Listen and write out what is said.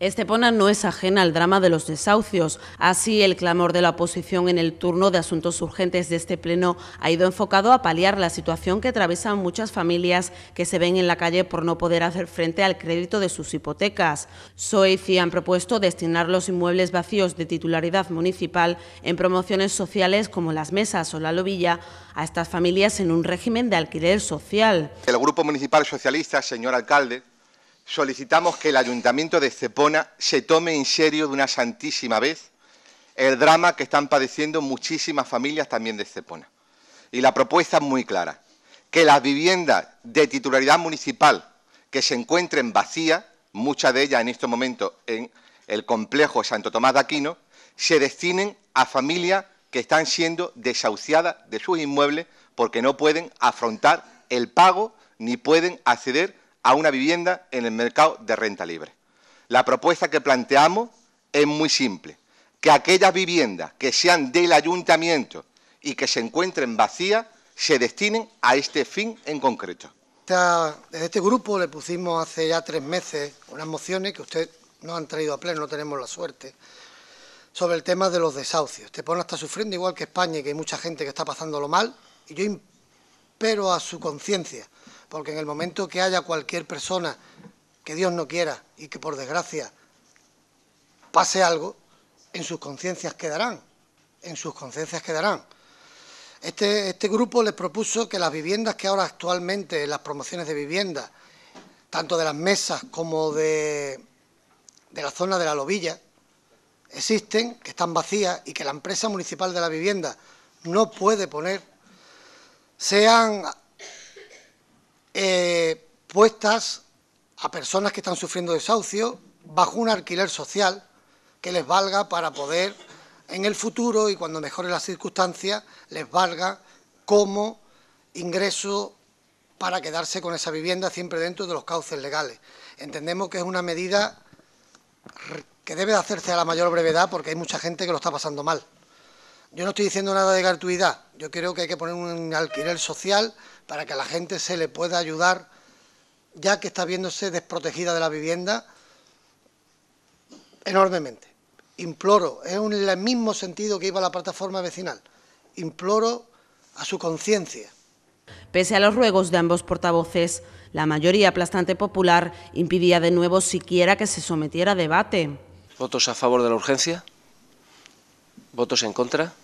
Este Estepona no es ajena al drama de los desahucios. Así, el clamor de la oposición en el turno de asuntos urgentes de este pleno ha ido enfocado a paliar la situación que atraviesan muchas familias que se ven en la calle por no poder hacer frente al crédito de sus hipotecas. y han propuesto destinar los inmuebles vacíos de titularidad municipal en promociones sociales como las mesas o la lobilla a estas familias en un régimen de alquiler social. El Grupo Municipal Socialista, señor alcalde, solicitamos que el Ayuntamiento de Cepona se tome en serio de una santísima vez el drama que están padeciendo muchísimas familias también de Cepona. Y la propuesta es muy clara, que las viviendas de titularidad municipal que se encuentren vacías, muchas de ellas en este momento en el complejo Santo Tomás de Aquino, se destinen a familias que están siendo desahuciadas de sus inmuebles porque no pueden afrontar el pago ni pueden acceder a una vivienda en el mercado de renta libre. La propuesta que planteamos es muy simple, que aquellas viviendas que sean del ayuntamiento y que se encuentren vacías se destinen a este fin en concreto. Desde este grupo le pusimos hace ya tres meses unas mociones que usted no han traído a pleno, no tenemos la suerte, sobre el tema de los desahucios. Te pone hasta sufriendo igual que España y que hay mucha gente que está pasándolo mal, y yo impero a su conciencia porque en el momento que haya cualquier persona, que Dios no quiera y que por desgracia pase algo, en sus conciencias quedarán, en sus conciencias quedarán. Este, este, grupo les propuso que las viviendas que ahora actualmente, las promociones de vivienda, tanto de las mesas como de, de la zona de la lobilla, existen, que están vacías y que la empresa municipal de la vivienda no puede poner, sean eh, puestas a personas que están sufriendo desahucio bajo un alquiler social que les valga para poder en el futuro y cuando mejoren las circunstancias les valga como ingreso para quedarse con esa vivienda siempre dentro de los cauces legales. Entendemos que es una medida que debe de hacerse a la mayor brevedad porque hay mucha gente que lo está pasando mal. Yo no estoy diciendo nada de gratuidad, yo creo que hay que poner un alquiler social para que a la gente se le pueda ayudar, ya que está viéndose desprotegida de la vivienda enormemente. Imploro, es en el mismo sentido que iba la plataforma vecinal, imploro a su conciencia. Pese a los ruegos de ambos portavoces, la mayoría aplastante popular impidía de nuevo siquiera que se sometiera a debate. ¿Votos a favor de la urgencia? ¿Votos en contra?